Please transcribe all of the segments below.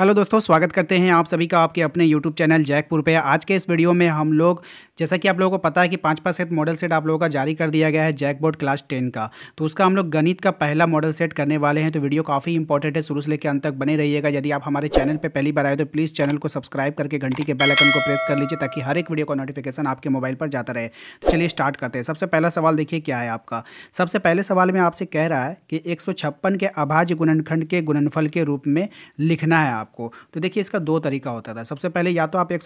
hello दोस्तों स्वागत करते हैं आप सभी का आपके अपने यूट्यूब चैनल जैकपुर पे आज के इस वीडियो में हम लोग जैसा कि आप लोगों को पता है कि पाँच पाँच सेट मॉडल सेट आप लोगों का जारी कर दिया गया है जैक बोर्ड क्लास टेन का तो उसका हम लोग गणित का पहला मॉडल सेट करने वाले हैं तो वीडियो काफ़ी इंपॉर्टेंट है शुरू से लेकर अंत तक बने रहिएगा यदि आप हमारे चैनल पर पहली बार आए तो प्लीज़ चैनल को सब्सक्राइब करके घंटी के बेलाइकन को प्रेस कर लीजिए ताकि हर एक वीडियो का नोटिफिकेशन आपके मोबाइल पर जाता रहे तो चलिए स्टार्ट करते हैं सबसे पहला सवाल देखिए क्या है आपका सबसे पहले सवाल में आपसे कह रहा है कि एक के अभाज्य गुणनखंड के गुणनफल के रूप में लिखना है आप आपको तो देखिए इसका दो तरीका होता था सबसे पहले या तो आप एक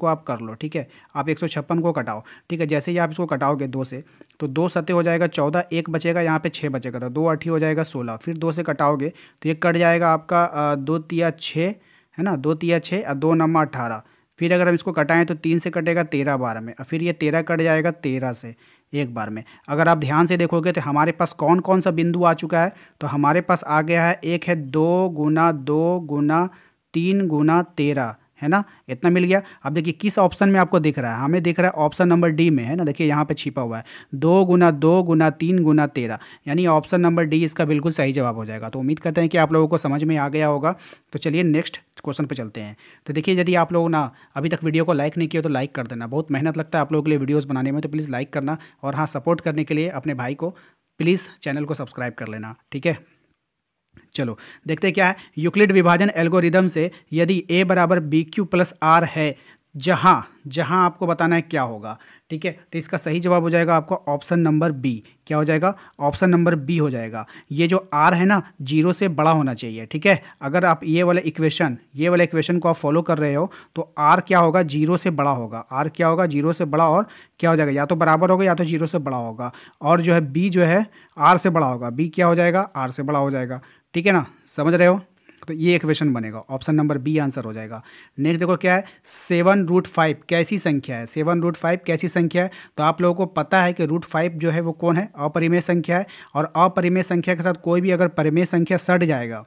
को आप कर लो ठीक है आप एक को कटाओ ठीक है जैसे ही आप इसको कटाओगे दो से तो दो सतह हो जाएगा चौदह एक बचेगा यहाँ पे छः बचेगा तो दो अठी हो जाएगा सोलह फिर दो से कटाओगे तो ये कट जाएगा आपका दो तिया छः है ना दो तिया छः और दो नम्बर अठारह फिर अगर हम इसको कटाएं तो तीन से कटेगा तेरह बारह में और फिर ये तेरह कट जाएगा तेरह से एक बार में अगर आप ध्यान से देखोगे तो हमारे पास कौन कौन सा बिंदु आ चुका है तो हमारे पास आ गया है एक है दो गुना दो गुना तीन गुना तेरह है ना इतना मिल गया अब देखिए किस ऑप्शन में आपको दिख रहा है हमें दिख रहा है ऑप्शन नंबर डी में है ना देखिए यहाँ पे छिपा हुआ है दो गुना दो गुना तीन गुना तेरह यानी ऑप्शन नंबर डी इसका बिल्कुल सही जवाब हो जाएगा तो उम्मीद करते हैं कि आप लोगों को समझ में आ गया होगा तो चलिए नेक्स्ट क्वेश्चन पर चलते हैं तो देखिए यदि आप लोग ना अभी तक वीडियो को लाइक नहीं किया तो लाइक कर देना बहुत मेहनत लगता है आप लोगों के लिए वीडियोज़ बनाने में तो प्लीज़ लाइक करना और हाँ सपोर्ट करने के लिए अपने भाई को प्लीज़ चैनल को सब्सक्राइब कर लेना ठीक है चलो देखते क्या है यूक्लिड विभाजन एल्गोरिदम से यदि ए बराबर बी क्यू प्लस आर है जहाँ जहाँ आपको बताना है क्या होगा ठीक है तो इसका सही जवाब हो जाएगा आपका ऑप्शन नंबर बी क्या हो जाएगा ऑप्शन नंबर बी हो जाएगा ये जो आर है ना जीरो से बड़ा होना चाहिए ठीक है अगर आप ये वाला इक्वेशन ये वाला इक्वेशन को आप फॉलो कर रहे हो तो आर क्या होगा जीरो से बड़ा होगा आर क्या होगा जीरो से बड़ा और क्या हो जाएगा या तो बराबर होगा या तो जीरो से बड़ा होगा और जो है बी जो है आर से बड़ा होगा बी क्या हो जाएगा आर से बड़ा हो जाएगा ठीक है ना समझ रहे हो तो ये इक्वेशन बनेगा ऑप्शन नंबर बी आंसर हो जाएगा नेक्स्ट देखो क्या है सेवन रूट फाइव कैसी संख्या है सेवन रूट फाइव कैसी संख्या है तो आप लोगों को पता है कि रूट फाइव जो है वो कौन है अपरिमेय संख्या है और अपरिमेय संख्या के साथ कोई भी अगर परिमेय संख्या सट जाएगा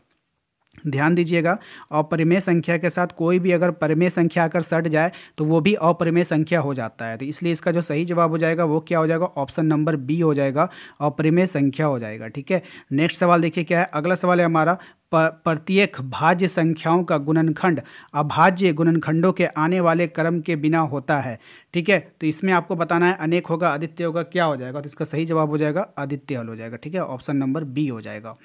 ध्यान दीजिएगा अपरिमेय संख्या के साथ कोई भी अगर परिमेय संख्या आकर सट जाए तो वो भी अपरिमेय संख्या हो जाता है तो इसलिए इसका जो सही जवाब हो जाएगा वो क्या हो जाएगा ऑप्शन नंबर बी हो जाएगा अपरिमेय संख्या हो जाएगा ठीक है नेक्स्ट सवाल देखिए क्या है अगला सवाल है हमारा प्रत्येक भाज्य संख्याओं का गुणनखंड अभाज्य गुणनखंडों के आने वाले क्रम के बिना होता है ठीक है तो इसमें आपको बताना है अनेक होगा आदित्य होगा क्या हो जाएगा तो इसका सही जवाब हो जाएगा आदित्य हल हो जाएगा ठीक है ऑप्शन नंबर बी हो जाएगा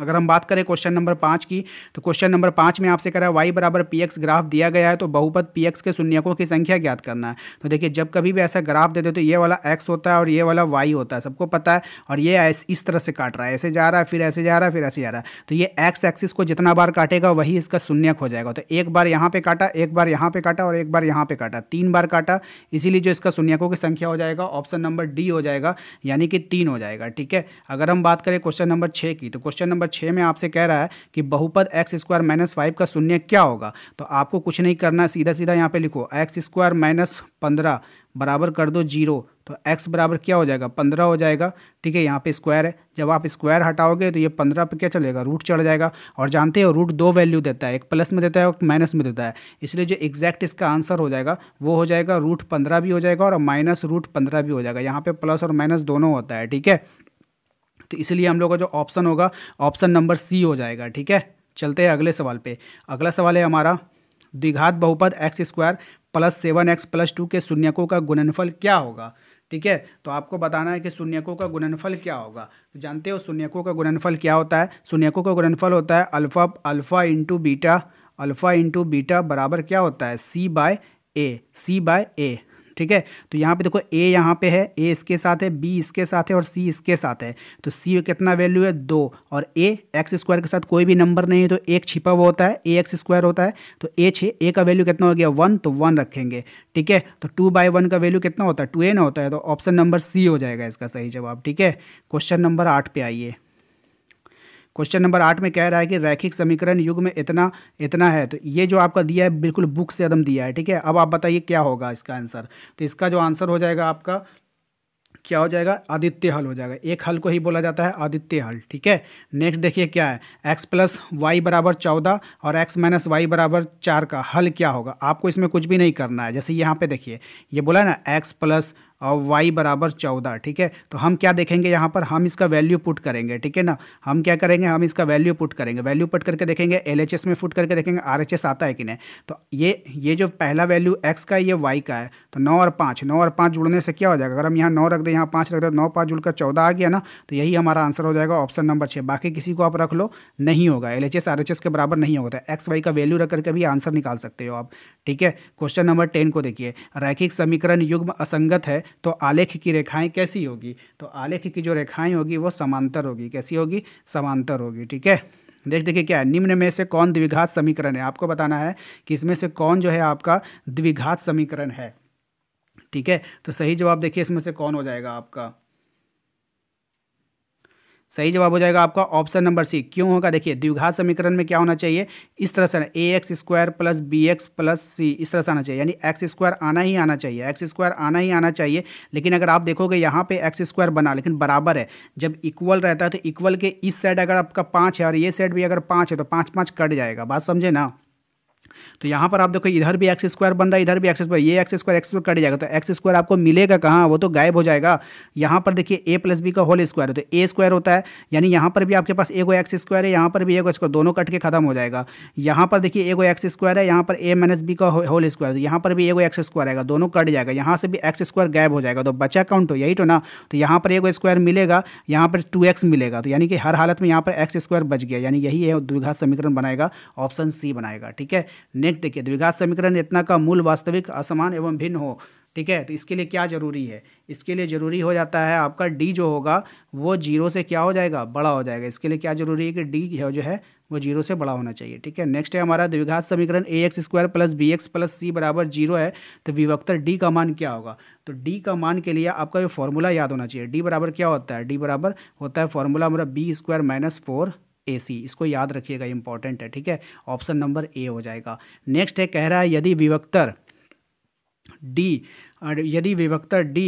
अगर हम बात करें क्वेश्चन नंबर पाँच की तो क्वेश्चन नंबर पाँच में आपसे कह रहा है वाई बराबर पी एक्स ग्राफ दिया गया है तो बहुपद पी एक्स के शून्यकों की संख्या ज्ञात करना है तो देखिए जब कभी भी ऐसा ग्राफ देते तो ये वाला एक्स होता है और ये वाला वाई होता है सबको पता है और ये इस तरह से काट रहा है ऐसे जा रहा है फिर ऐसे जा रहा है फिर ऐसे जा रहा है तो ये एक्स एक्सिस को जितना बार काटेगा वही इसका शून्यक हो जाएगा तो एक बार यहाँ पे काटा एक बार यहाँ पे काटा और एक बार यहाँ पे काटा तीन बार काटा इसीलिए जो इसका शून्यकों की संख्या हो जाएगा ऑप्शन नंबर डी हो जाएगा यानी कि तीन हो जाएगा ठीक है अगर हम बात करें क्वेश्चन नंबर छः की तो क्वेश्चन नंबर नंबर छः में आपसे कह रहा है कि बहुपद एक्स स्क्वायर माइनस फाइव का शून्य क्या होगा तो आपको कुछ नहीं करना है सीधा सीधा यहाँ पे लिखो एक्स स्क्वायर माइनस पंद्रह बराबर कर दो जीरो तो एक्स बराबर क्या हो जाएगा पंद्रह हो जाएगा ठीक है यहाँ पे स्क्वायर है जब आप स्क्वायर हटाओगे तो ये पंद्रह पे क्या चलेगा रूट चढ़ जाएगा और जानते हो रूट दो वैल्यू देता है एक प्लस में देता है और माइनस में देता है इसलिए जो एग्जैक्ट इसका आंसर हो जाएगा वो हो जाएगा रूट पंद्रह भी हो जाएगा और माइनस रूट पंद्रह भी हो जाएगा यहाँ पे प्लस और माइनस दोनों होता है ठीक है तो इसलिए हम लोग का जो ऑप्शन होगा ऑप्शन नंबर सी हो जाएगा ठीक है चलते हैं अगले सवाल पे अगला सवाल है हमारा द्विघात बहुपद X square plus seven X plus two के शून्यकों का गुणनफल क्या होगा ठीक है तो आपको बताना है कि शून्यकों का गुणनफल क्या होगा तो जानते हो शून्यकों का गुणनफल क्या होता है शून्यकों का गुणनफल होता है alpha alpha into beta alpha into beta बराबर क्या होता है सी बाय ए सी बाय ए ठीक है तो यहाँ पे देखो ए यहाँ पे है ए इसके साथ है बी इसके साथ है और सी इसके साथ है तो सी कितना वैल्यू है दो और ए एक्स स्क्वायर के साथ कोई भी नंबर नहीं है तो एक छिपा हुआ होता है ए एक्स स्क्वायर होता है तो ए छः ए का वैल्यू कितना हो गया वन तो वन रखेंगे ठीक है तो टू बाई वन का वैल्यू कितना होता है टू ए ना होता है तो ऑप्शन नंबर सी हो जाएगा इसका सही जवाब ठीक है क्वेश्चन नंबर आठ पे आइए क्वेश्चन नंबर आठ में कह रहा है कि रैखिक समीकरण युग में इतना इतना है तो ये जो आपका दिया है बिल्कुल बुक से एकदम दिया है ठीक है अब आप बताइए क्या होगा इसका आंसर तो इसका जो आंसर हो जाएगा आपका क्या हो जाएगा आदित्य हल हो जाएगा एक हल को ही बोला जाता है आदित्य हल ठीक है नेक्स्ट देखिए क्या है एक्स प्लस वाई बराबर चौदह और एक्स माइनस वाई बराबर चार का हल क्या होगा आपको इसमें कुछ भी नहीं करना है जैसे यहाँ पे देखिए ये बोला है ना एक्स प्लस और वाई बराबर चौदह ठीक है तो हम क्या देखेंगे यहाँ पर हम इसका वैल्यू पुट करेंगे ठीक है ना हम क्या करेंगे हम इसका वैल्यू पुट करेंगे वैल्यू पुट करके देखेंगे एल में फुट करके देखेंगे आर आता है कि नहीं तो ये ये जो पहला वैल्यू एक्स का है ये वाई का है तो नौ और पाँच नौ और पाँच जुड़ने से क्या हो जाएगा अगर हम यहाँ नौ रख दें यहाँ पाँच रख दें तो नौ पाँच जुड़कर चौदह आ गया ना तो यही हमारा आंसर हो जाएगा ऑप्शन नंबर छः बाकी किसी को आप रख लो नहीं होगा एल एच के बराबर नहीं होगा एक्स तो वाई का वैल्यू रख करके भी आंसर निकाल सकते हो आप ठीक है क्वेश्चन नंबर टेन को देखिए रैखिक समीकरण युग्म असंगत है तो आलेख की रेखाएं कैसी होगी तो आलेख की जो रेखाएं होगी वो समांतर होगी कैसी होगी समांतर होगी ठीक है देख देखिए क्या है निम्न में से कौन द्विघात समीकरण है आपको बताना है कि इसमें से कौन जो है आपका द्विघात समीकरण है ठीक है तो सही जवाब देखिए इसमें से कौन हो जाएगा आपका सही जवाब हो जाएगा आपका ऑप्शन नंबर सी क्यों होगा देखिए द्विघात समीकरण में क्या होना चाहिए इस तरह से A X square plus B X plus C इस तरह से आना चाहिए यानी एक्स स्क्वायर आना ही आना चाहिए एक्स स्क्वायर आना ही आना चाहिए लेकिन अगर आप देखोगे यहाँ पे एक्स स्क्वायर बना लेकिन बराबर है जब इक्वल रहता है तो इक्वल के इस साइड अगर आपका पाँच है और ये साइड भी अगर पाँच है तो पाँच पाँच कट जाएगा बात समझे ना तो यहाँ पर आप देखो इधर भी एक्स स्क्वायर बन रहा है इधर भी एक्स स्क्वायर ये X square X square cut जाएगा तो एक्स स्क्वायर आपको मिलेगा कहाँ वो तो गायब हो जाएगा यहाँ पर देखिए ए प्लस बी का होल स्क्वायर है तो ए स्क्वायर होता है यानी यहाँ पर भी आपके पास एगो एक्स स्क्वायर है यहाँ पर भी गो स्क्वायर दोनों कट के खत्म हो जाएगा यहाँ पर देखिए एगो एक्स स्क्वायर है यहाँ पर ए माइनस बी का होल स्क्वायर यहाँ पर भी एगो एक्स स्क्वायर आएगा दोनों कट जाएगा यहाँ से भी एक्स स्क्वायर गायब हो जाएगा तो बचा काउंट हो यही तो ना तो यहाँ पर एगो स्क्वायर मिलेगा यहाँ पर टू एक्स मिलेगा तो यानी कि हर हालत में यहाँ पर एक्स स्क्वायर बच गया यानी यही है द्विघात समीकरण बनाएगा ऑप्शन सी बनाएगा ठीक है नेट देखिए द्विघात समीकरण इतना का मूल वास्तविक असमान एवं भिन्न हो ठीक है तो इसके लिए क्या ज़रूरी है इसके लिए ज़रूरी हो जाता है आपका डी जो होगा वो जीरो से क्या हो जाएगा बड़ा हो जाएगा इसके लिए क्या ज़रूरी है कि डी जो है वो जीरो से बड़ा होना चाहिए ठीक है नेक्स्ट है हमारा द्विघात समीकरण A X square plus B X plus C बराबर जीरो है तो विवक्तर डी का मान क्या होगा तो डी का मान के लिए आपका ये फॉर्मूला याद होना चाहिए डी बराबर क्या होता है डी बराबर होता है फॉर्मूला हमारा B square minus four A C इसको याद रखिएगा इंपॉर्टेंट है ठीक है ऑप्शन नंबर ए हो जाएगा नेक्स्ट है कह रहा है यदि विवक्तर डी यदि विभक्तर डी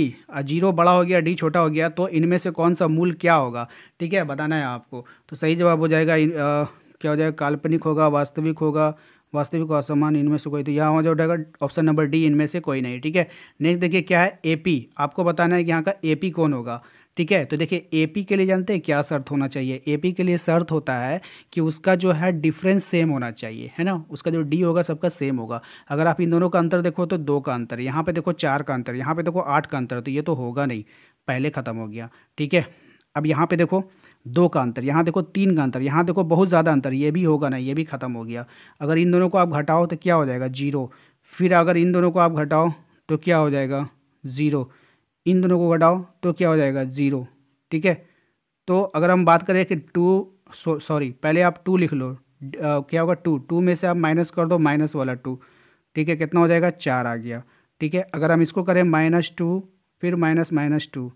जीरो बड़ा हो गया डी छोटा हो गया तो इनमें से कौन सा मूल क्या होगा ठीक है बताना है आपको तो सही जवाब हो जाएगा इन, आ, क्या हो जाएगा काल्पनिक होगा वास्तविक होगा वास्तविक असमान इनमें से कोई तो यहाँ जो जाएगा ऑप्शन नंबर डी इनमें से कोई नहीं ठीक है नेक्स्ट देखिए क्या है एपी आपको बताना है कि यहाँ का एपी कौन होगा ठीक है तो देखिए एपी के लिए जानते हैं क्या शर्त होना चाहिए एपी के लिए शर्त होता है कि उसका जो है डिफरेंस सेम होना चाहिए है ना उसका जो डी होगा सबका सेम होगा अगर आप इन दोनों का अंतर देखो तो दो का अंतर यहाँ पे देखो चार का अंतर यहाँ पे देखो आठ का अंतर तो ये तो होगा नहीं पहले ख़त्म हो गया ठीक है अब यहाँ पे देखो दो का अंतर यहाँ देखो तीन का अंतर यहाँ देखो बहुत ज़्यादा अंतर ये भी होगा नहीं ये भी ख़त्म हो गया अगर इन दोनों को आप घटाओ तो क्या हो जाएगा जीरो फिर अगर इन दोनों को आप घटाओ तो क्या हो जाएगा ज़ीरो इन दोनों को घटाओ तो क्या हो जाएगा ज़ीरो ठीक है तो अगर हम बात करें कि टू सॉरी पहले आप टू लिख लो आ, क्या होगा टू टू में से आप माइनस कर दो माइनस वाला टू ठीक है कितना हो जाएगा चार आ गया ठीक है अगर हम इसको करें माइनस टू फिर माइनस माइनस टू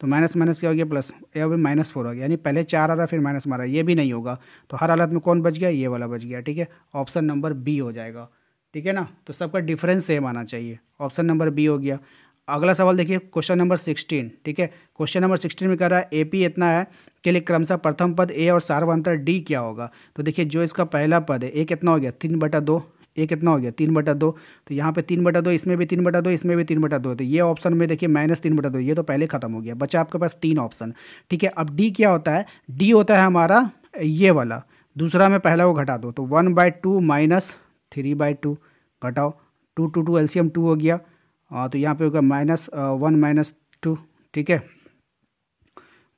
तो माइनस माइनस क्या हो गया प्लस या फिर माइनस फोर हो गया यानी पहले चार आ रहा फिर माइनस मारा ये भी नहीं होगा तो हर हालत में कौन बच गया ये वाला बच गया ठीक है ऑप्शन नंबर बी हो जाएगा ठीक है ना तो सबका डिफरेंस सेम आना चाहिए ऑप्शन नंबर बी हो गया अगला सवाल देखिए क्वेश्चन नंबर सिक्सटीन ठीक है क्वेश्चन नंबर सिक्सटीन में कह रहा है ए पी इतना है के लिए क्रमशः प्रथम पद ए और सार्वांतर डी क्या होगा तो देखिए जो इसका पहला पद है ए कितना हो गया तीन बटा दो ए कितना हो गया तीन बटा दो तो यहाँ पे तीन बटा दो इसमें भी तीन बटा दो इसमें भी तीन बटा दो तो ये ऑप्शन में देखिए माइनस तीन बटा दो ये तो पहले खत्म हो गया बचा आपके पास तीन ऑप्शन ठीक है अब डी क्या होता है डी होता है हमारा ये वाला दूसरा में पहला वो घटा दो तो one by two minus three by two घटाओ टू टू टू एल्शियम टू हो गया हाँ, तो यहाँ पे होगा माइनस वन माइनस टू ठीक है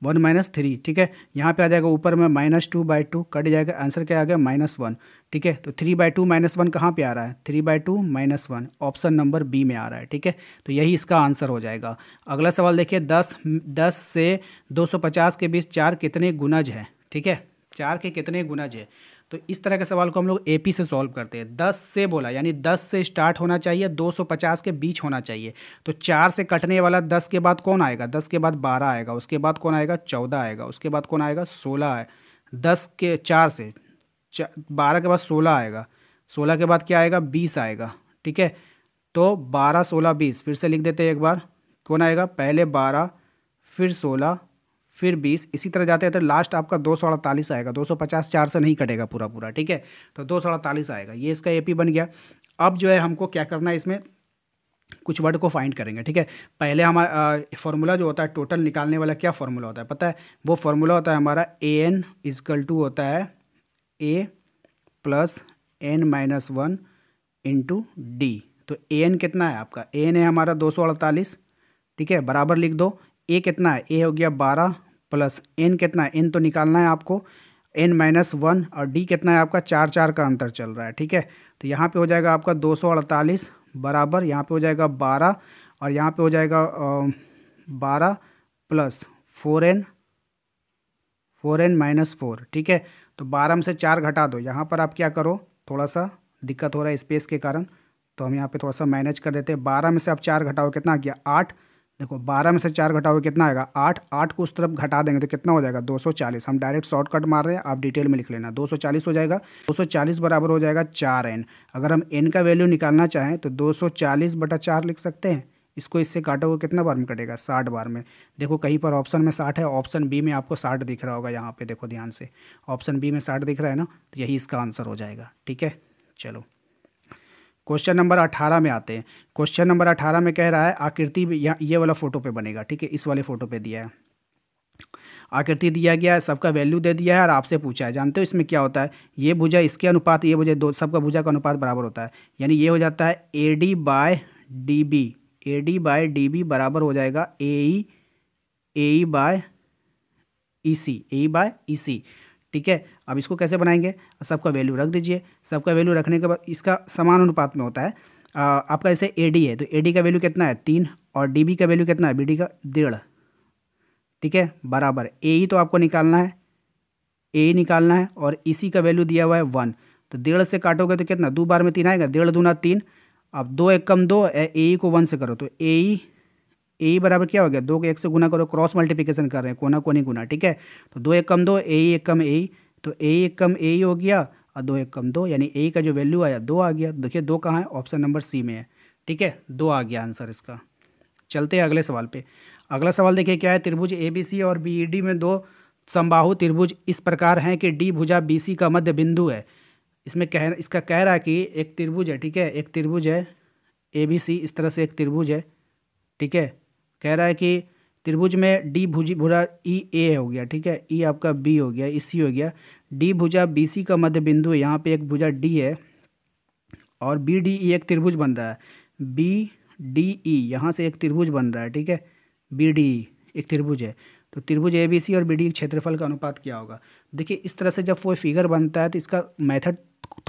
वन माइनस थ्री ठीक है यहाँ पे आ जाएगा ऊपर में minus two by two cut जाएगा आंसर क्या आ गया माइनस वन ठीक है तो three by two minus one कहाँ पर आ रहा है three by two minus one option number B में आ रहा है ठीक है तो यही इसका आंसर हो जाएगा अगला सवाल देखिए दस दस से दो सौ पचास के बीच चार कितने गुनज हैं ठीक है चार के कितने गुनज है तो इस तरह के सवाल को हम लोग पी से सॉल्व करते हैं दस से बोला यानी दस से स्टार्ट होना चाहिए दो सौ पचास के बीच होना चाहिए तो चार से कटने वाला दस के बाद कौन आएगा दस के बाद बारह आएगा उसके बाद कौन आएगा चौदह आएगा उसके बाद कौन आएगा सोलह आए दस के चार से बारह के बाद सोलह आएगा सोलह के बाद क्या आएगा बीस आएगा ठीक है तो बारह सोलह बीस फिर से लिख देते हैं एक बार कौन आएगा पहले बारह फिर सोलह फिर बीस इसी तरह जाते तो लास्ट आपका दो सौ अड़तालीस आएगा दो सौ पचास चार से नहीं कटेगा पूरा पूरा ठीक है तो दो सौ अड़तालीस आएगा ये इसका ए बन गया अब जो है हमको क्या करना है इसमें कुछ वर्ड को फाइंड करेंगे ठीक है पहले हमारा फार्मूला जो होता है टोटल निकालने वाला क्या फार्मूला होता है पता है वो फार्मूला होता है हमारा ए एन इजकल टू होता है A plus N minus one into D तो ए एन कितना है आपका ए एन है हमारा दो सौ अड़तालीस ठीक है बराबर लिख दो ए कितना है ए हो गया बारह प्लस एन कितना है एन तो निकालना है आपको एन माइनस वन और डी कितना है आपका चार चार का अंतर चल रहा है ठीक है तो यहाँ पे हो जाएगा आपका दो सौ अड़तालीस बराबर यहाँ पे हो जाएगा बारह और यहाँ पे हो जाएगा बारह plus four N four N minus four ठीक है तो बारह में से चार घटा दो यहाँ पर आप क्या करो थोड़ा सा दिक्कत हो रहा है स्पेस के कारण तो हम यहाँ पर थोड़ा सा मैनेज कर देते हैं बारह में से आप चार घटाओ कितना आ गया आठ देखो बारह में से चार घटाओगे कितना आएगा आठ आठ को उस तरफ घटा देंगे तो कितना हो जाएगा दो सौ चालीस हम डायरेक्ट शॉर्टकट मार रहे हैं आप डिटेल में लिख लेना दो सौ चालीस हो जाएगा दो सौ चालीस बराबर हो जाएगा चार एन अगर हम एन का वैल्यू निकालना चाहें तो दो सौ चालीस बटा चार लिख सकते हैं इसको इससे काटोगे कितना बार में कटेगा साठ बार में देखो कहीं पर ऑप्शन में साठ है ऑप्शन बी में आपको साठ दिख रहा होगा यहाँ पर देखो ध्यान से ऑप्शन बी में साठ दिख रहा है ना तो यही इसका आंसर हो जाएगा ठीक है चलो क्वेश्चन नंबर अठारह में आते हैं क्वेश्चन नंबर अठारह में कह रहा है आकृति ये वाला फोटो पे बनेगा ठीक है इस वाले फोटो पे दिया है आकृति दिया गया है सबका वैल्यू दे दिया है और आपसे पूछा है जानते हो इसमें क्या होता है ये भुजा इसके अनुपात ये भुजा दो सबका भुजा का अनुपात बराबर होता है यानी ये हो जाता है A D by D B A D by D B बराबर हो जाएगा ए ई ए ई बाय ई सी ए ई बाय ई सी ठीक है अब इसको कैसे बनाएंगे सबका वैल्यू रख दीजिए सबका वैल्यू रखने के बाद इसका समान अनुपात में होता है आ, आपका जैसे ए है तो ए का वैल्यू कितना है तीन और डी का वैल्यू कितना है बी का डेढ़ ठीक है बराबर ए तो आपको निकालना है ए निकालना है और इसी का वैल्यू दिया हुआ है वन तो डेढ़ से काटोगे तो कितना दो बार में तीन आएगा डेढ़ दूना तीन अब दो एक कम दो ए e को वन से करो तो ए ए बराबर क्या हो गया दो को एक से गुना करो क्रॉस मल्टीप्लिकेशन कर रहे हैं कोना कोनी गुना ठीक है तो दो एक कम दो ए एक कम ए तो ए एक कम ए हो गया और दो एक कम दो यानी ए का जो वैल्यू आया दो आ गया देखिए दो कहाँ है ऑप्शन नंबर सी में है ठीक है दो आ गया आंसर इसका चलते हैं अगले सवाल पे अगला सवाल देखिए क्या है त्रिभुज ए बी सी और बी ई डी में दो संबाहु त्रिभुज इस प्रकार हैं कि डी भुजा बी सी का मध्य बिंदु है इसमें कह इसका कह रहा है कि एक त्रिभुज है ठीक है एक त्रिभुज है ए बी सी इस तरह से एक त्रिभुज है ठीक है कह रहा है कि त्रिभुज में डी भुजी भुजा ई ए हो गया ठीक है ई आपका बी हो गया ई सी हो गया डी भुजा बी सी का मध्य बिंदु है यहाँ पर एक भुजा डी है और बी डी ई एक त्रिभुज बन रहा है बी डी ई यहाँ से एक त्रिभुज बन रहा है ठीक है बी डी ई एक त्रिभुज है तो त्रिभुज ए बी सी और बी डी क्षेत्रफल का अनुपात क्या होगा देखिए इस तरह से जब वो फिगर बनता है तो इसका मेथड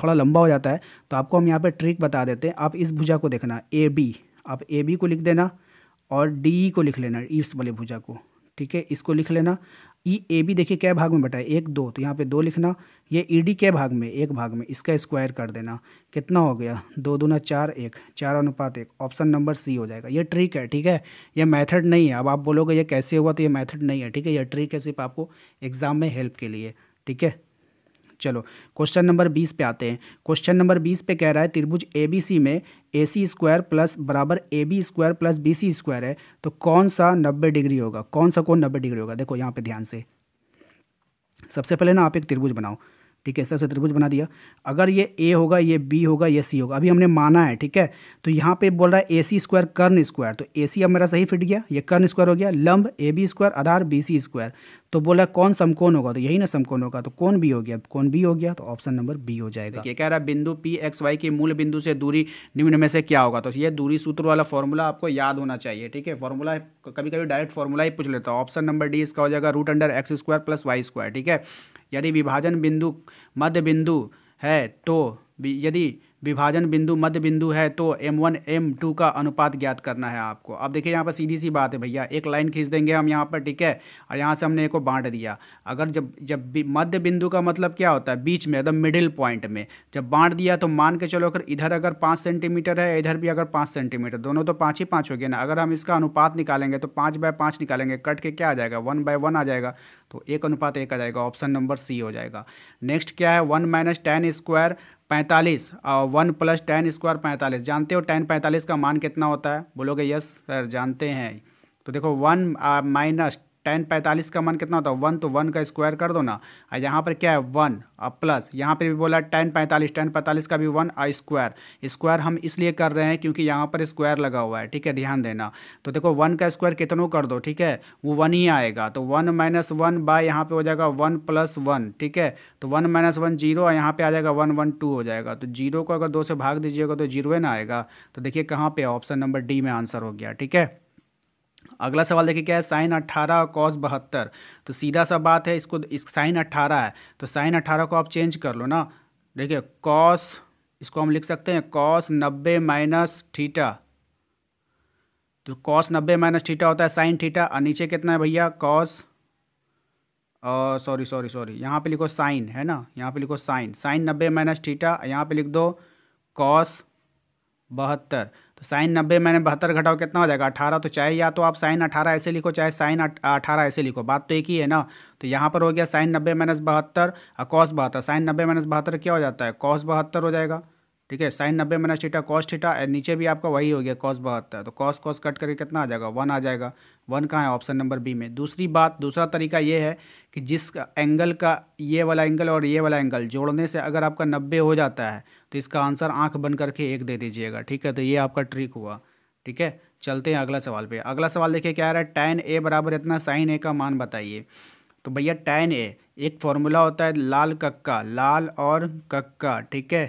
थोड़ा लंबा हो जाता है तो आपको हम यहाँ पे ट्रिक बता देते हैं आप इस भुजा को देखना ए बी आप ए बी को लिख देना और डी को लिख लेना ईस्ट e वाले भुजा को ठीक है इसको लिख लेना ई ए बी देखिए क्या भाग में बटा है एक दो तो यहाँ पे दो लिखना ये ई डी क्या भाग में एक भाग में इसका स्क्वायर कर देना कितना हो गया दो दूना चार एक चार अनुपात एक ऑप्शन नंबर सी हो जाएगा ये ट्रिक है ठीक है ये मेथड नहीं है अब आप बोलोगे ये कैसे हुआ तो ये मेथड नहीं है ठीक है यह ट्रिक है सिर्फ आपको एग्ज़ाम में हेल्प के लिए ठीक है चलो क्वेश्चन नंबर बीस पे आते हैं क्वेश्चन नंबर बीस पे कह रहा है त्रिभुज ए बी सी में ए सी स्क्वायर प्लस बराबर A B square plus B C square है तो कौन सा नब्बे डिग्री होगा कौन सा कौन नब्बे डिग्री होगा देखो यहाँ पे ध्यान से सबसे पहले ना आप एक त्रिभुज बनाओ ठीक है इस तरह से त्रिभुज बना दिया अगर ये ए होगा ये बी होगा ये सी होगा अभी हमने माना है ठीक है तो यहाँ पे बोल रहा है ए सी स्क्वायर कर्न स्क्वायर तो ए सी अब मेरा सही फिट गया ये कर्न स्क्वायर हो गया लंब ए बी स्क्वायर आधार बी सी स्क्वायर तो बोला कौन समकोण होगा तो यही ना समकोण होगा तो कौन बी हो गया कौन बी हो गया तो ऑप्शन नंबर बी हो जाएगा ये कह रहा है बिंदु पी एक्स वाई के मूल बिंदु से दूरी निम्न में से क्या होगा तो ये दूरी सूत्र वाला फॉर्मूला आपको याद होना चाहिए ठीक है फॉर्मूला कभी कभी डायरेक्ट फॉर्मूला ही पूछ लेता हूँ ऑप्शन नंबर डी इसका हो जाएगा root under X square plus Y square ठीक है यदि विभाजन बिंदु मध्य बिंदु है तो यदि विभाजन बिंदु मध्य बिंदु है तो एम वन एम टू का अनुपात ज्ञात करना है आपको अब देखिए यहाँ पर सीधी सी बात है भैया एक लाइन खींच देंगे हम यहाँ पर ठीक है और यहाँ से हमने एक को बांट दिया अगर जब जब मध्य बिंदु का मतलब क्या होता है बीच में एकदम मिडिल पॉइंट में जब बांट दिया तो मान के चलो अगर इधर अगर पाँच सेंटीमीटर है इधर भी अगर पाँच सेंटीमीटर दोनों तो पाँच ही पाँच हो गया ना अगर हम इसका अनुपात निकालेंगे तो पाँच बाय पाँच निकालेंगे कट के क्या आ जाएगा वन बाय वन आ जाएगा तो एक अनुपात एक आ जाएगा ऑप्शन नंबर सी हो जाएगा नेक्स्ट क्या है वन माइनस टेन स्क्वायर पैंतालीस और वन प्लस टेन स्क्वायर पैंतालीस जानते हो टेन पैंतालीस का मान कितना होता है बोलोगे यस सर जानते हैं तो देखो वन माइनस टेन पैंतालीस का मन कितना होता है वन तो वन का स्क्वायर कर दो ना और यहाँ पर क्या है वन और प्लस यहाँ पर भी बोला टेन पैंतालीस टेन पैंतालीस का भी वन और स्क्वायर स्क्वायर हम इसलिए कर रहे हैं क्योंकि यहाँ पर स्क्वायर लगा हुआ है ठीक है ध्यान देना तो देखो वन का स्क्वायर कितनों कर दो ठीक है वो वन ही आएगा तो वन माइनस वन बाय यहाँ पर हो जाएगा वन प्लस वन ठीक है तो वन माइनस वन जीरो और यहाँ पर आ जाएगा वन वन टू हो जाएगा तो जीरो को अगर दो से भाग दीजिएगा तो जीरो ना आएगा तो देखिए कहाँ पर ऑप्शन नंबर डी में आंसर हो गया ठीक है अगला सवाल देखिए क्या है साइन अट्ठारह और कॉस बहत्तर तो सीधा सा बात है इसको इस साइन अट्ठारह है तो साइन अट्ठारह को आप चेंज कर लो ना देखिए कॉस इसको हम लिख सकते हैं कॉस नब्बे माइनस थीटा तो कॉस नब्बे माइनस थीटा होता है साइन थीटा और नीचे कितना है भैया कॉस सॉरी सॉरी सॉरी यहाँ पे लिखो साइन है ना यहाँ पे लिखो साइन साइन नब्बे माइनस थीटा यहाँ पे लिख दो कॉस बहत्तर तो साइन नब्बे मैंने बहत्तर घटाओ कितना हो जाएगा अठारह तो चाहे या तो आप साइन अठारह ऐसे लिखो चाहे साइन अठारह ऐसे लिखो बात तो एक ही है ना तो यहाँ पर हो गया साइन नब्बे माइनस बहत्तर और कॉस बहत्तर साइन नब्बे माइनस बहत्तर क्या हो जाता है कॉस बहत्तर हो जाएगा ठीक है साइन नब्बे माइनस ठीठा कॉस ठीठा नीचे भी आपका वही हो गया कॉस बहत्तर तो कॉस कॉस कट करके कितना आ जाएगा वन आ जाएगा वन कहाँ है ऑप्शन नंबर बी में दूसरी बात दूसरा तरीका ये है कि जिस एंगल का ये वाला एंगल और ये वाला एंगल जोड़ने से अगर आपका नब्बे हो जाता है तो इसका आंसर आंख बन करके एक दे दीजिएगा ठीक है तो ये आपका ट्रिक हुआ ठीक है चलते हैं अगला सवाल पे अगला सवाल देखिए क्या आ रहा है टेन ए बराबर इतना साइन ए का मान बताइए तो भैया टेन ए एक फॉर्मूला होता है लाल कक्का लाल और कक्का ठीक है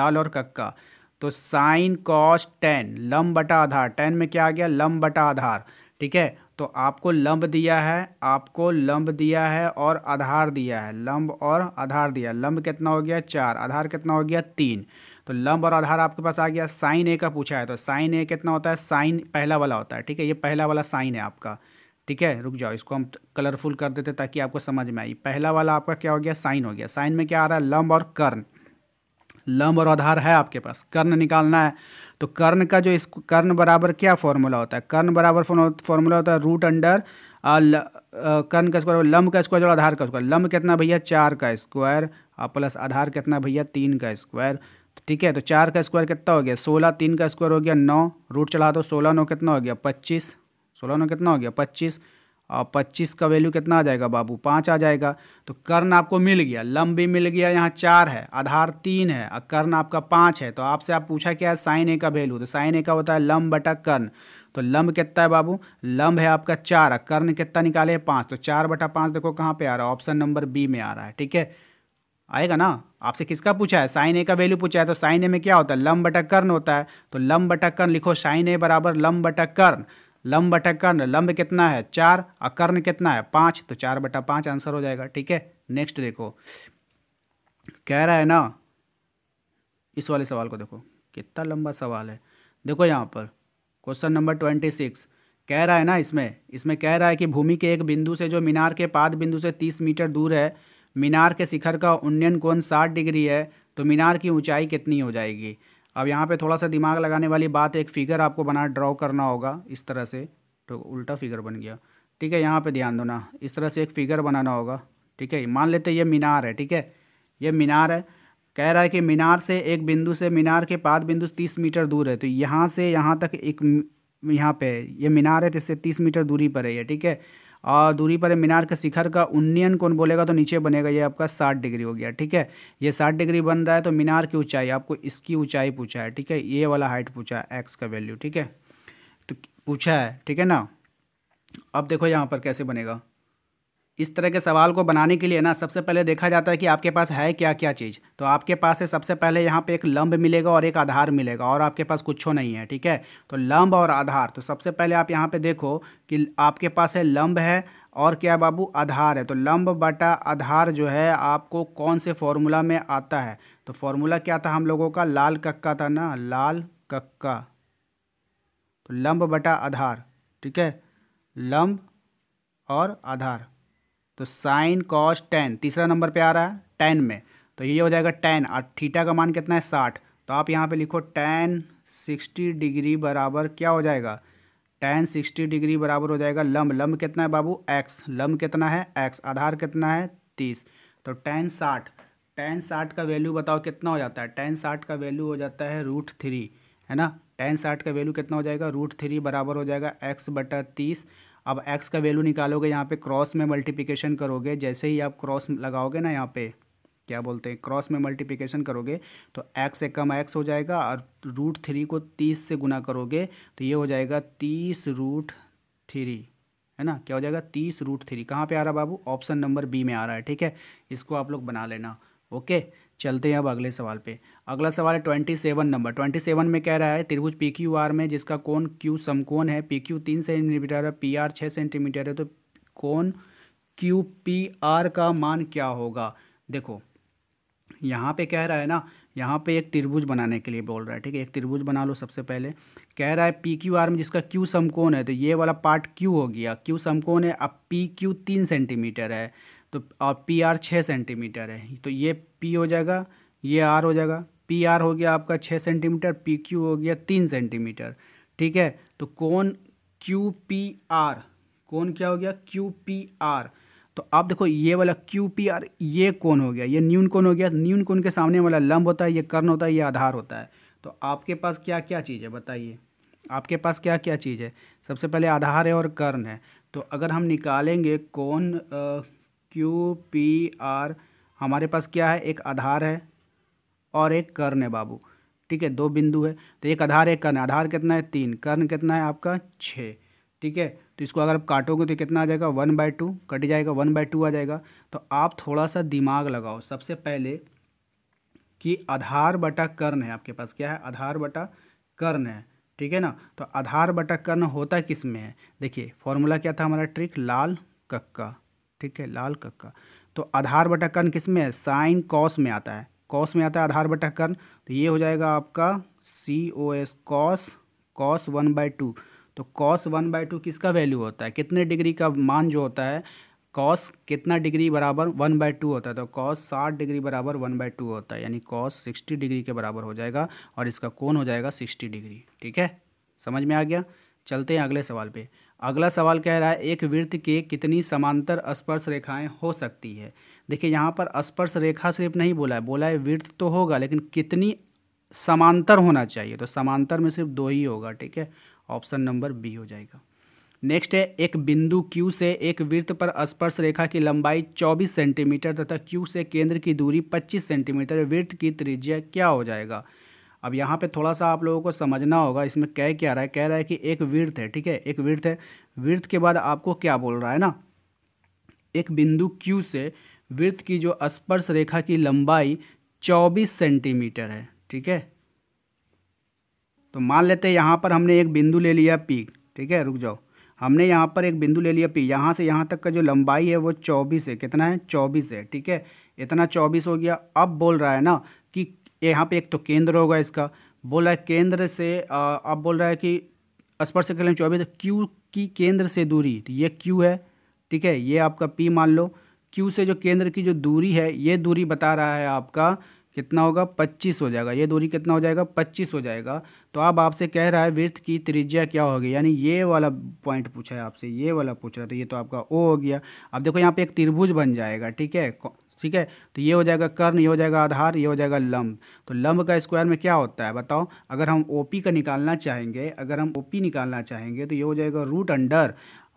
लाल और कक्का तो साइन कॉस टेन लम बटा आधार टेन में क्या आ गया लम बटा आधार ठीक है तो आपको लंब दिया है आपको लंब दिया है और आधार दिया है लंब और आधार दिया लंब कितना हो गया चार आधार कितना हो गया तीन तो लंब और आधार आपके पास आ गया साइन ए का पूछा है तो साइन ए कितना होता है साइन पहला वाला होता है ठीक है ये पहला वाला साइन है आपका ठीक है रुक जाओ इसको हम कलरफुल कर देते ताकि आपको समझ में आई पहला वाला आपका क्या हो गया साइन हो गया साइन में क्या आ रहा है लंब और कर्ण लंब और आधार है आपके पास कर्ण निकालना है तो कर्ण का जो इस कर्ण बराबर क्या फॉर्मूला होता है कर्ण बराबर फॉर्मूला होता है रूट अंडर कर्ण का स्क्वायर लम्ब का स्क्वायर जो आधार का स्क्वायर लम्ब कितना भैया चार का स्क्वायर और प्लस आधार कितना भैया तीन का स्क्वायर तो ठीक है तो चार का स्क्वायर कितना हो गया सोलह तीन का स्क्वायर हो गया नौ रूट चढ़ा दो सोलह नौ कितना हो गया पच्चीस सोलह नौ कितना हो गया पच्चीस और पच्चीस का वैल्यू कितना आ जाएगा बाबू पाँच आ जाएगा तो कर्ण आपको मिल गया लंब भी मिल गया यहाँ चार है आधार तीन है और कर्ण आपका पाँच है तो आपसे आप पूछा क्या है साइन ए का वैल्यू तो साइन ए का होता है लम बटा कर्ण तो लंब कितना है बाबू लंब है आपका चार कर्ण कितना निकाले है पाँच तो चार बटा पाँच देखो कहाँ पे आ रहा है ऑप्शन नंबर बी में आ रहा है ठीक है आएगा ना आपसे किसका पूछा है साइन ए का वैल्यू पूछा है तो साइन ए में क्या होता है लंब बटा कर्ण होता है तो लंब बटा कर्ण लिखो साइन ए बराबर लंब बटा कर्ण लंब बटा कर्ण लंब कितना है चार और कर्ण कितना है पाँच तो चार बटा पाँच आंसर हो जाएगा ठीक है नेक्स्ट देखो कह रहा है ना इस वाले सवाल को देखो कितना लंबा सवाल है देखो यहाँ पर क्वेश्चन नंबर ट्वेंटी सिक्स कह रहा है ना इसमें इसमें कह रहा है कि भूमि के एक बिंदु से जो मीनार के पाद बिंदु से तीस मीटर दूर है मीनार के शिखर का उन्नयन कोण साठ डिग्री है तो मीनार की ऊंचाई कितनी हो जाएगी अब यहाँ पे थोड़ा सा दिमाग लगाने वाली बात एक फिगर आपको बना ड्रॉ करना होगा इस तरह से तो उल्टा फिगर बन गया ठीक है यहाँ पे ध्यान दो ना इस तरह से एक फिगर बनाना होगा ठीक है मान लेते ये मीनार है ठीक है ये मीनार है कह रहा है कि मीनार से एक बिंदु से मीनार के पाद बिंदु तीस मीटर दूर है तो यहाँ से यहाँ तक एक यहाँ पे ये मीनार है तो इससे तीस मीटर दूरी पर है ये ठीक है और दूरी पर है मीनार के शिखर का उन्नयन कौन बोलेगा तो नीचे बनेगा ये आपका साठ डिग्री हो गया ठीक है ये साठ डिग्री बन रहा है तो मीनार की ऊंचाई आपको इसकी ऊंचाई पूछा है ठीक है ये वाला हाइट पूछा है एक्स का वैल्यू ठीक है तो पूछा है ठीक है ना अब देखो यहाँ पर कैसे बनेगा इस तरह के सवाल को बनाने के लिए ना सबसे पहले देखा जाता है कि आपके पास है क्या क्या चीज़ तो आपके पास है सबसे पहले यहाँ पे एक लंब मिलेगा और एक आधार मिलेगा और आपके पास कुछ हो नहीं है ठीक है तो लंब और आधार तो सबसे पहले आप यहाँ पे देखो कि आपके पास है लंब है और क्या बाबू आधार है तो लंब बटा आधार जो है आपको कौन से फॉर्मूला में आता है तो फॉर्मूला क्या था हम लोगों का लाल कक्का था ना लाल कक्का तो लंब बटा आधार ठीक है लंब और आधार तो साइन कॉस टेन तीसरा नंबर पे आ रहा है टेन में तो ये हो जाएगा टेन और थीटा का मान कितना है साठ तो आप यहाँ पे लिखो टेन सिक्सटी डिग्री बराबर क्या हो जाएगा टेन सिक्सटी डिग्री बराबर हो जाएगा लम्ब लम्ब कितना है बाबू एक्स लम्ब कितना है एक्स आधार कितना है तीस तो टेन साठ टेन साठ का वैल्यू बताओ कितना हो जाता है टेन साठ का वैल्यू हो जाता है रूट थ्री है ना टेन साठ का वैल्यू कितना हो जाएगा रूट थ्री बराबर हो जाएगा एक्स बटा तीस अब एक्स का वैल्यू निकालोगे यहाँ पे क्रॉस में मल्टीप्लिकेशन करोगे जैसे ही आप क्रॉस लगाओगे ना यहाँ पे क्या बोलते हैं क्रॉस में मल्टीप्लिकेशन करोगे तो एक्स से कम एक्स हो जाएगा और रूट थ्री को तीस से गुना करोगे तो ये हो जाएगा तीस रूट थ्री है ना क्या हो जाएगा तीस रूट थ्री कहाँ पर आ रहा बाबू ऑप्शन नंबर बी में आ रहा है ठीक है इसको आप लोग बना लेना ओके चलते हैं अब अगले सवाल पे अगला सवाल है twenty seven number twenty seven में कह रहा है त्रिभुज पी क्यू आर में जिसका कोण क्यू समकोण है पी क्यू तीन सेंटीमीटर है पी आर छः सेंटीमीटर है तो कोण क्यू पी आर का मान क्या होगा देखो यहाँ पे कह रहा है ना यहाँ पे एक त्रिभुज बनाने के लिए बोल रहा है ठीक है एक त्रिभुज बना लो सबसे पहले कह रहा है पी क्यू आर में जिसका क्यू समकोण है तो ये वाला पार्ट क्यू हो गया क्यू समकोण है अब पी क्यू तीन सेंटीमीटर है तो और पी आर छः सेंटीमीटर है तो ये पी हो जाएगा ये आर हो जाएगा पी आर हो गया आपका छः सेंटीमीटर पी क्यू हो गया तीन सेंटीमीटर ठीक है तो कौन क्यू पी आर कौन क्या हो गया क्यू पी आर तो आप देखो ये वाला क्यू पी आर ये कौन हो गया ये न्यून कौन हो गया न्यून कौन के सामने वाला लंब होता है ये कर्ण होता है ये आधार होता है तो आपके पास क्या क्या चीज़ है बताइए आपके पास क्या क्या चीज़ है सबसे पहले आधार है और कर्ण है तो अगर हम निकालेंगे कौन क्यू पी आर हमारे पास क्या है एक आधार है और एक कर्ण है बाबू ठीक है दो बिंदु है तो एक आधार एक कर्ण आधार कितना है तीन कर्ण कितना है आपका छः ठीक है तो इसको अगर आप काटोगे तो कितना आ जाएगा वन बाय टू कट जाएगा वन बाय टू आ जाएगा तो आप थोड़ा सा दिमाग लगाओ सबसे पहले कि आधार बटा कर्ण है आपके पास क्या है आधार बटा कर्ण है ठीक है ना तो आधार बटा कर्ण होता किस में है देखिए फॉर्मूला क्या था हमारा ट्रिक लाल कक्का ठीक है लाल कक्का तो आधार बटा कर्ण किस में है साइन कॉस में आता है कॉस में आता है आधार बटा कर्ण तो ये हो जाएगा आपका C O S cos cos one by two तो कॉस वन बाई टू किसका वैल्यू होता है कितने डिग्री का मान जो होता है कॉस कितना डिग्री बराबर वन बाई टू होता है तो कॉस साठ डिग्री बराबर वन बाई टू होता है यानी कॉस सिक्सटी डिग्री के बराबर हो जाएगा और इसका कोण हो जाएगा सिक्सटी डिग्री ठीक है समझ में आ गया चलते हैं अगले सवाल पे अगला सवाल कह रहा है एक वृत्त के कितनी समांतर स्पर्श रेखाएं हो सकती है देखिए यहाँ पर स्पर्श रेखा सिर्फ नहीं बोला है बोला है वृत्त तो होगा लेकिन कितनी समांतर होना चाहिए तो समांतर में सिर्फ दो ही होगा ठीक है ऑप्शन नंबर बी हो जाएगा नेक्स्ट है एक बिंदु क्यू से एक वृत्त पर स्पर्श रेखा की लंबाई 24 सेंटीमीटर तथा क्यू से केंद्र की दूरी 25 सेंटीमीटर वृत्त की त्रिज्या क्या हो जाएगा अब यहाँ पे थोड़ा सा आप लोगों को समझना होगा इसमें कह क्या रहा है कह रहा है कि एक वृत्त है ठीक है एक वृत्त है वृत्त के बाद आपको क्या बोल रहा है ना एक बिंदु क्यू से वृत्त की जो स्पर्श रेखा की लंबाई चौबीस सेंटीमीटर है ठीक है तो मान लेते हैं यहाँ पर हमने एक बिंदु ले लिया पी ठीक है रुक जाओ हमने यहाँ पर एक बिंदु ले लिया पी यहाँ से यहाँ तक का जो लंबाई है वो चौबीस है कितना है चौबीस है ठीक है इतना चौबीस हो गया अब बोल रहा है ना यहाँ पे एक तो केंद्र होगा इसका बोला है केंद्र से अब बोल रहा है कि स्पर्श कलम चौबीस क्यू तो की केंद्र से दूरी तो ये क्यू है ठीक है ये आपका पी मान लो क्यू से जो केंद्र की जो दूरी है ये दूरी बता रहा है आपका कितना होगा पच्चीस हो जाएगा ये दूरी कितना हो जाएगा पच्चीस हो जाएगा तो अब आपसे कह रहा है वृत्त की त्रिज्या क्या होगी यानी ये वाला पॉइंट पूछा है आपसे ये वाला पूछ रहा है तो ये तो आपका ओ हो गया अब देखो यहाँ पे एक त्रिभुज बन जाएगा ठीक है ठीक है तो ये हो जाएगा कर्ण ये हो जाएगा आधार ये हो जाएगा लंब तो लंब का स्क्वायर में क्या होता है बताओ अगर हम ओ का निकालना चाहेंगे अगर हम ओ निकालना चाहेंगे तो ये हो जाएगा रूट अंडर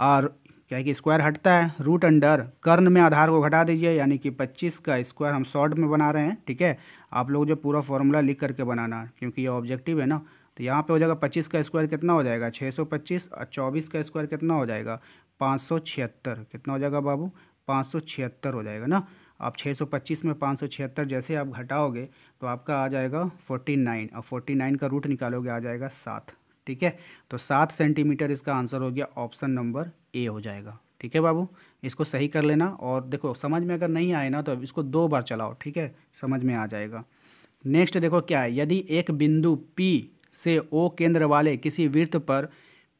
और क्या है कि स्क्वायर हटता है रूट अंडर कर्ण में आधार को घटा दीजिए यानी कि 25 का स्क्वायर हम शॉर्ट में बना रहे हैं ठीक है आप लोग जो पूरा फॉर्मूला लिख करके बनाना क्योंकि ये ऑब्जेक्टिव है ना तो यहाँ पे हो जाएगा 25 का स्क्वायर कितना हो जाएगा 625 और 24 का स्क्वायर कितना हो जाएगा पाँच कितना हो जाएगा बाबू पाँच हो जाएगा ना आप 625 में पाँच जैसे आप घटाओगे तो आपका आ जाएगा 49 और 49 का रूट निकालोगे आ जाएगा सात ठीक है तो सात सेंटीमीटर इसका आंसर हो गया ऑप्शन नंबर ए हो जाएगा ठीक है बाबू इसको सही कर लेना और देखो समझ में अगर नहीं आए ना तो इसको दो बार चलाओ ठीक है समझ में आ जाएगा नेक्स्ट देखो क्या है यदि एक बिंदु पी से ओ केंद्र वाले किसी वृत्त पर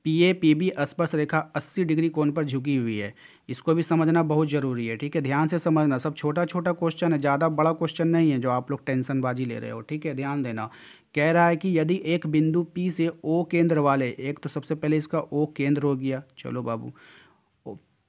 पी ए पी बी स्पर्श रेखा अस्सी डिग्री कोण पर झुकी हुई है इसको भी समझना बहुत ज़रूरी है ठीक है ध्यान से समझना सब छोटा छोटा क्वेश्चन है ज़्यादा बड़ा क्वेश्चन नहीं है जो आप लोग टेंशनबाजी ले रहे हो ठीक है ध्यान देना कह रहा है कि यदि एक बिंदु पी से ओ केंद्र वाले एक तो सबसे पहले इसका ओ केंद्र हो गया चलो बाबू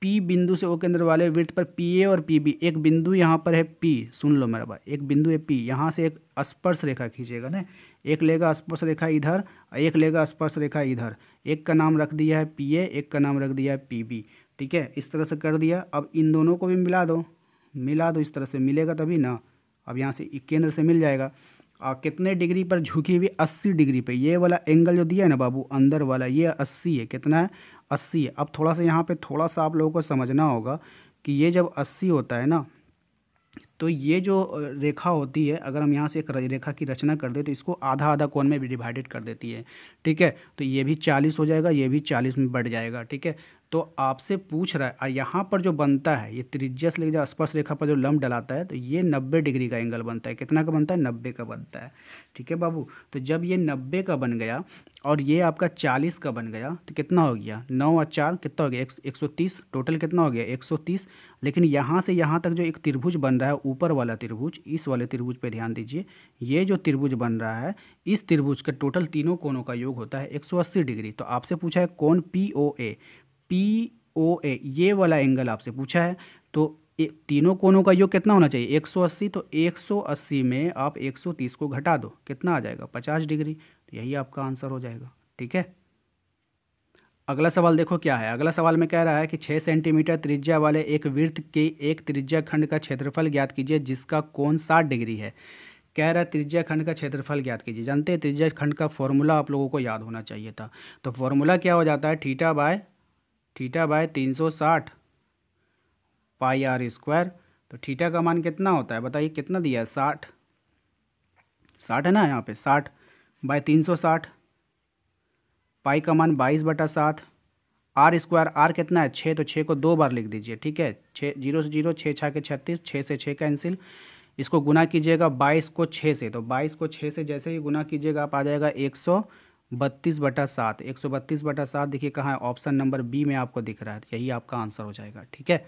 पी बिंदु से ओ केंद्र वाले वृत्त पर पी ए और पी बी एक बिंदु यहाँ पर है पी सुन लो मेरा भाई एक बिंदु है पी यहाँ से एक स्पर्श रेखा खींचेगा ना एक लेगा स्पर्श रेखा इधर और एक लेगा स्पर्श रेखा इधर एक का नाम रख दिया है पी ए एक का नाम रख दिया है पी बी ठीक है इस तरह से कर दिया अब इन दोनों को भी मिला दो मिला दो इस तरह से मिलेगा तभी ना अब यहाँ से केंद्र से मिल जाएगा और कितने डिग्री पर झुकी हुई अस्सी डिग्री पर ये वाला एंगल जो दिया है ना बाबू अंदर वाला ये अस्सी है कितना है अस्सी है अब थोड़ा सा यहाँ पर थोड़ा सा आप लोगों को समझना होगा कि ये जब अस्सी होता है ना तो ये जो रेखा होती है अगर हम यहाँ से एक रेखा की रचना कर दें तो इसको आधा आधा कोण में भी डिवाइडेड कर देती है ठीक है तो ये भी चालीस हो जाएगा ये भी चालीस में बढ़ जाएगा ठीक है तो आपसे पूछ रहा है और यहाँ पर जो बनता है ये त्रिज्या से लेकर स्पर्श रेखा पर जो लम्ब डलाता है तो ये नब्बे डिग्री का एंगल बनता है कितना का बनता है नब्बे का बनता है ठीक है बाबू तो जब ये नब्बे का बन गया और ये आपका चालीस का बन गया तो कितना हो गया नौ और चार कितना हो गया एक सौ तीस टोटल कितना हो गया एक सौ तीस लेकिन यहाँ से यहाँ तक जो एक त्रिभुज बन रहा है ऊपर वाला त्रिभुज इस वाले त्रिभुज पर ध्यान दीजिए ये जो त्रिभुज बन रहा है इस त्रिभुज का टोटल तीनों कोनों का योग होता है 180 डिग्री तो आपसे पूछा है कौन P O A P O ए ये वाला एंगल आपसे पूछा है तो तीनों कोनों का योग कितना होना चाहिए 180 तो 180 में आप 130 को घटा दो कितना आ जाएगा 50 डिग्री तो यही आपका आंसर हो जाएगा ठीक है अगला सवाल देखो क्या है अगला सवाल में कह रहा है कि 6 सेंटीमीटर त्रिज्या वाले एक वृत्त के एक त्रिज्या खंड का क्षेत्रफल ज्ञात कीजिए जिसका कोण 60 डिग्री है कह रहा है त्रिज्या खंड का क्षेत्रफल ज्ञात कीजिए जानते हैं त्रिज्या खंड का फॉर्मूला आप लोगों को याद होना चाहिए था तो फॉर्मूला क्या हो जाता है ठीठा बाय थीटा बाय तीन सौ साठ पाई आर स्क्वायर तो थीटा का मान कितना होता है बताइए कितना दिया है साठ साठ है ना यहाँ पे साठ बाय तीन सौ साठ पाई का मान बाईस बटा सात आर स्क्वायर आर कितना है छः तो छः को दो बार लिख दीजिए ठीक है छः जीरो से जीरो छः छः के छत्तीस छः से छः कैंसिल इसको गुना कीजिएगा बाईस को छः से तो बाईस को छः से जैसे ही गुना कीजिएगा आप आ जाएगा एक सौ बत्तीस बटा सात एक सौ बत्तीस बटा सात देखिए कहाँ है ऑप्शन नंबर बी में आपको दिख रहा है तो यही आपका आंसर हो जाएगा ठीक है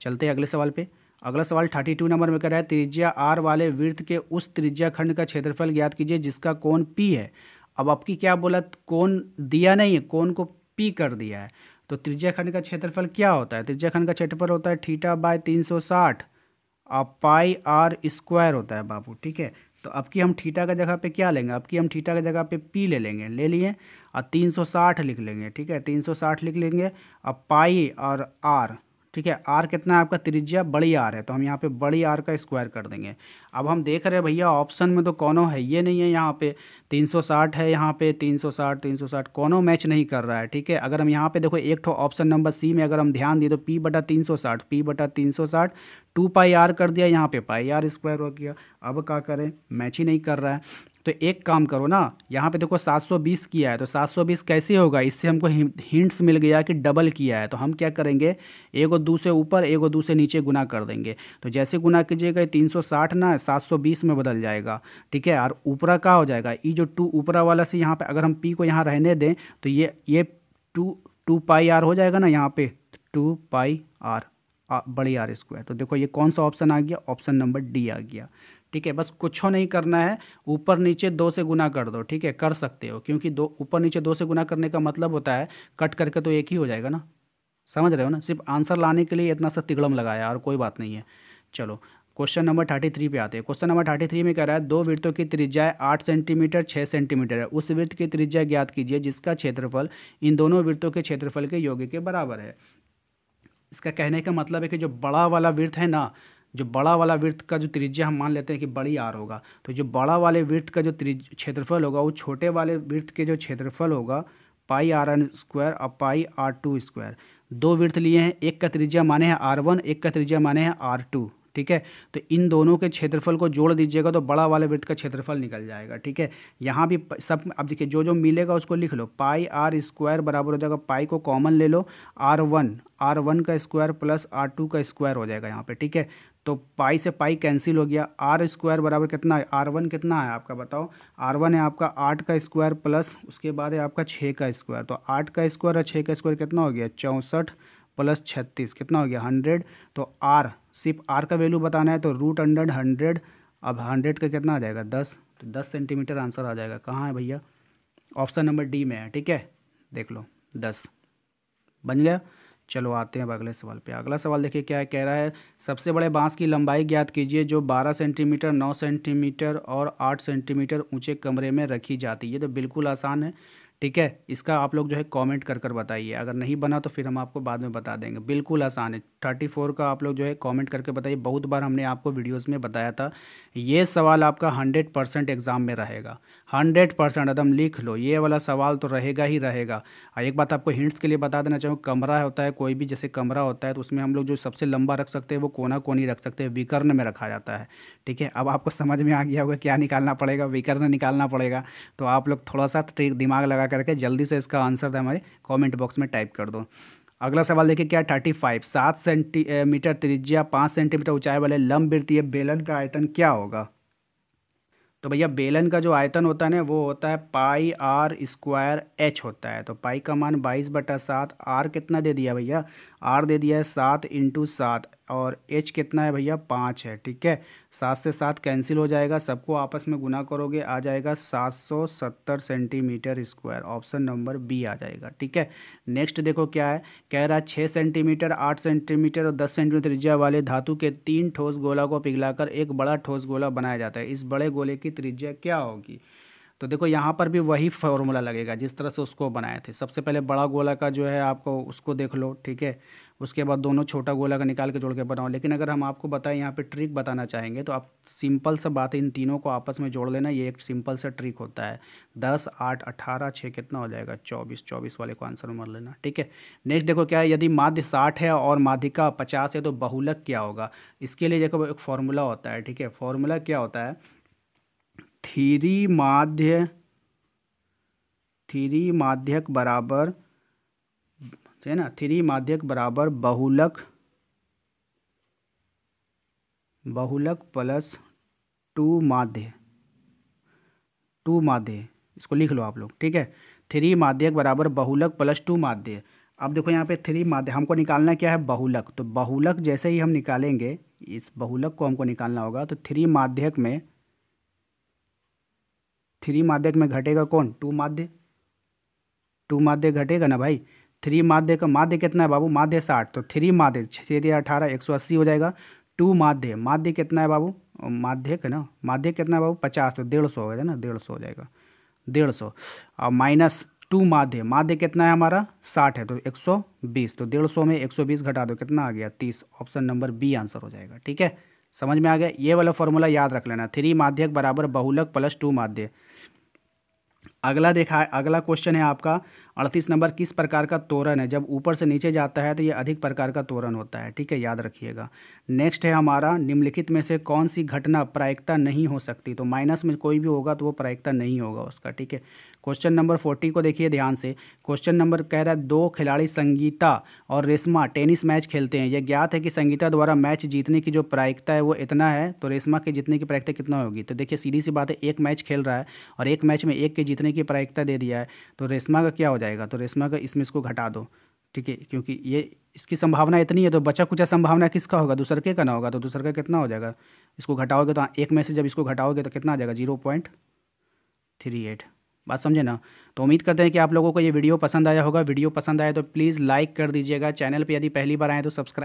चलते हैं अगले सवाल पे अगला सवाल थर्टी टू नंबर में कह रहा है त्रिज्या आर वाले वृत्त के उस त्रिज्या खंड का क्षेत्रफल ज्ञात कीजिए जिसका कोण पी है अब आपकी क्या बोला कौन दिया नहीं है कौन को पी कर दिया है तो त्रिज्या खंड का क्षेत्रफल क्या होता है त्रिज्या खंड का क्षेत्रफल होता है ठीटा बाय तीन सौ साठ पाई आर स्क्वायर होता है बाबू ठीक है तो अब की हम ठीटा का जगह पे क्या लेंगे अब की हम ठीटा का जगह पे पी ले लेंगे ले लिए और 360 लिख लेंगे ठीक है 360 लिख लेंगे अब पाई और आर ठीक है आर कितना है आपका त्रिज्या बड़ी आर है तो हम यहाँ पे बड़ी आर का स्क्वायर कर देंगे अब हम देख रहे हैं भैया ऑप्शन में तो कोनो है ये नहीं है यहाँ पे 360 है यहाँ पे 360 360 कोनो मैच नहीं कर रहा है ठीक है अगर हम यहाँ पे देखो एक ठो ऑप्शन नंबर सी में अगर हम ध्यान दिए तो पी बटा तीन सौ साठ पी बटा तीन सौ साठ टू पाई आर कर दिया यहाँ पे पाई आर स्क्वायर हो गया अब क्या करें मैच ही नहीं कर रहा है तो एक काम करो ना यहाँ पे देखो 720 किया है तो 720 कैसे होगा इससे हमको हिंट्स मिल गया कि डबल किया है तो हम क्या करेंगे एक और दो से ऊपर एक और दो से नीचे गुना कर देंगे तो जैसे गुना कीजिएगा 360 ना 720 में बदल जाएगा ठीक है और ऊपरा का हो जाएगा ये जो टू ऊपरा वाला से यहाँ पर अगर हम पी को यहाँ रहने दें तो ये ये टू टू पाई आर हो जाएगा ना यहाँ पर टू पाई आर बड़ी आर स्क्वायर तो देखो ये कौन सा ऑप्शन आ गया ऑप्शन नंबर डी आ गया ठीक है बस कुछ नहीं करना है ऊपर नीचे दो से गुना कर दो ठीक है कर सकते हो क्योंकि दो ऊपर नीचे दो से गुना करने का मतलब होता है कट करके तो एक ही हो जाएगा ना समझ रहे हो ना सिर्फ आंसर लाने के लिए इतना सा तिगड़म लगाया और कोई बात नहीं है चलो क्वेश्चन नंबर थर्टी थ्री पे आते हैं क्वेश्चन नंबर थर्टी थ्री में कह रहा है दो वृत्तों की त्रिज्या आठ सेंटीमीटर छः सेंटीमीटर है उस वृत्त की त्रिज्या ज्ञात कीजिए जिसका क्षेत्रफल इन दोनों वृत्तों के क्षेत्रफल के योग्य के बराबर है इसका कहने का मतलब है कि जो बड़ा वाला वृत्त है ना जो बड़ा वाला वृत्त का जो त्रिज्या हम मान लेते हैं कि बड़ी आर होगा तो जो बड़ा वाले वृत्त का जो त्रिज क्षेत्रफल होगा वो छोटे वाले वृत्त के जो क्षेत्रफल होगा पाई आर एन स्क्वायर और पाई आर टू स्क्वायर दो वृत्त लिए हैं एक का त्रिज्या माने हैं आर वन एक का त्रिज्या माने हैं आर टू ठीक है तो इन दोनों के क्षेत्रफल को जोड़ दीजिएगा तो बड़ा वाले वृत्त का क्षेत्रफल निकल जाएगा ठीक है यहाँ भी सब अब देखिए जो जो मिलेगा उसको लिख लो पाई आर स्क्वायर बराबर हो जाएगा पाई को कॉमन ले लो आर वन आर वन का स्क्वायर प्लस आर टू का स्क्वायर हो जाएगा यहाँ पे ठीक है तो पाई से पाई कैंसिल हो गया आर स्क्वायर बराबर कितना है आर वन कितना है आपका बताओ आर वन है आपका आठ का स्क्वायर प्लस उसके बाद है आपका छः का स्क्वायर तो आठ का स्क्वायर और छः का स्क्वायर कितना हो गया चौंसठ प्लस छत्तीस कितना हो गया हंड्रेड तो आर सिर्फ आर का वैल्यू बताना है तो रूट अंडर हंड्रेड अब हंड्रेड का कितना आ जाएगा दस तो दस सेंटीमीटर आंसर आ जाएगा कहाँ है भैया ऑप्शन नंबर डी में है ठीक है देख लो दस बन गया चलो आते हैं अब अगले सवाल पे अगला सवाल देखिए क्या कह रहा है सबसे बड़े बांस की लंबाई ज्ञात कीजिए जो 12 सेंटीमीटर 9 सेंटीमीटर और 8 सेंटीमीटर ऊंचे कमरे में रखी जाती है ये तो बिल्कुल आसान है ठीक है इसका आप लोग जो है कमेंट कर कर बताइए अगर नहीं बना तो फिर हम आपको बाद में बता देंगे बिल्कुल आसान है थर्टी फोर का आप लोग जो है कमेंट करके बताइए बहुत बार हमने आपको वीडियोस में बताया था ये सवाल आपका हंड्रेड परसेंट एग्ज़ाम में रहेगा हंड्रेड परसेंट एकदम लिख लो ये वाला सवाल तो रहेगा ही रहेगा और एक बात आपको हिंट्स के लिए बता देना चाहूँ कमरा होता है कोई भी जैसे कमरा होता है तो उसमें हम लोग जो सबसे लंबा रख सकते हैं वो कोना कोनी रख सकते हैं विकर्ण में रखा जाता है ठीक है अब आपको समझ में आ गया होगा क्या निकालना पड़ेगा विकर्ण निकालना पड़ेगा तो आप लोग थोड़ा सा दिमाग लगा करके जल्दी से इसका आंसर हमारे कॉमेंट बॉक्स में टाइप कर दो अगला सवाल देखिए क्या थर्टी फाइव सात सेंटीमीटर त्रिज्या पाँच सेंटीमीटर ऊंचाई वाले लंब वृत्तीय बेलन का आयतन क्या होगा तो भैया बेलन का जो आयतन होता है ना वो होता है पाई आर स्क्वायर एच होता है तो पाई का मान बाईस बटा सात आर कितना दे दिया भैया आर दे दिया है सात इंटू सात और एच कितना है भैया पाँच है ठीक है सात से सात कैंसिल हो जाएगा सबको आपस में गुना करोगे आ जाएगा सात सौ सत्तर centimetre square option number B आ जाएगा ठीक है नेक्स्ट देखो क्या है कह रहा है छः सेंटीमीटर आठ सेंटीमीटर और दस सेंटीमीटर त्रिज्या वाले धातु के तीन ठोस गोला को पिघलाकर एक बड़ा ठोस गोला बनाया जाता है इस बड़े गोले की त्रिज्या क्या होगी तो देखो यहाँ पर भी वही फॉर्मूला लगेगा जिस तरह से उसको बनाए थे सबसे पहले बड़ा गोला का जो है आपको उसको देख लो ठीक है उसके बाद दोनों छोटा गोला का निकाल के जोड़ के बनाओ लेकिन अगर हम आपको बताएं यहाँ पे ट्रिक बताना चाहेंगे तो आप सिंपल सा बात है इन तीनों को आपस में जोड़ लेना ये एक सिंपल सा ट्रिक होता है दस आठ अठारह छः कितना हो जाएगा चौबीस चौबीस वाले को आंसर मर लेना ठीक है नेक्स्ट देखो क्या है यदि माध्य साठ है और माध्यिका पचास है तो बहुलक क्या होगा इसके लिए देखो एक फार्मूला होता है ठीक है फॉर्मूला क्या होता है थीरी माध्य थीरी माध्यक बराबर है ना थ्री माध्यक बराबर बहुलक बहुलक प्लस टू माध्य टू माध्य इसको लिख लो आप लोग ठीक है थ्री माध्यक बराबर बहुलक प्लस टू माध्य अब देखो यहाँ पे थ्री माध्य हमको निकालना क्या है बहुलक तो बहुलक जैसे ही हम निकालेंगे इस बहुलक को हमको निकालना होगा तो थ्री माध्यक में थ्री माध्यक में घटेगा कौन टू माध्य टू माध्य घटेगा ना भाई थ्री माध्य का माध्य कितना है बाबू माध्य साठ तो थ्री माध्य छः अठारह एक सौ अस्सी हो जाएगा टू माध्य माध्य कितना है बाबू माध्य का ना माध्य कितना है बाबू पचास तो डेढ़ सौ हो जाएगा ना डेढ़ सौ हो जाएगा डेढ़ सौ और माइनस टू माध्य माध्य कितना है हमारा साठ है तो एक सौ बीस तो डेढ़ सौ में एक सौ बीस घटा दो कितना आ गया तीस ऑप्शन नंबर बी आंसर हो जाएगा ठीक है समझ में आ गया ये वाला फॉर्मूला याद रख लेना थ्री माध्यक बराबर बहुलक प्लस टू माध्य अगला देखा अगला क्वेश्चन है आपका अड़तीस नंबर किस प्रकार का तोरण है जब ऊपर से नीचे जाता है तो ये अधिक प्रकार का तोरण होता है ठीक है याद रखिएगा नेक्स्ट है हमारा निम्नलिखित में से कौन सी घटना प्रायिकता नहीं हो सकती तो माइनस में कोई भी होगा तो वो प्रायिकता नहीं होगा उसका ठीक है क्वेश्चन नंबर फोर्टी को देखिए ध्यान से क्वेश्चन नंबर कह रहा है दो खिलाड़ी संगीता और रेशमा टेनिस मैच खेलते हैं यह ज्ञात है कि संगीता द्वारा मैच जीतने की जो प्रायिकता है वो इतना है तो रेशमा के जीतने की प्रायिकता कितना होगी तो देखिए सीधी सी बात है एक मैच खेल रहा है और एक मैच में एक के जीतने की प्रायिकता दे दिया है तो रेशमा का क्या हो जाएगा तो रेशमा का इसमें इसको घटा दो ठीक है क्योंकि ये इसकी संभावना इतनी है तो बचा कुचा संभावना किसका होगा दूसर के का ना होगा तो दूसर का कितना हो जाएगा इसको घटाओगे तो हाँ, एक में से जब इसको घटाओगे तो कितना आ जाएगा जीरो पॉइंट थ्री एट बात समझे ना तो उम्मीद करते हैं कि आप लोगों को ये वीडियो पसंद आया होगा वीडियो पसंद आया तो प्लीज़ लाइक कर दीजिएगा चैनल पे यदि पहली बार आए तो सब्सक्राइब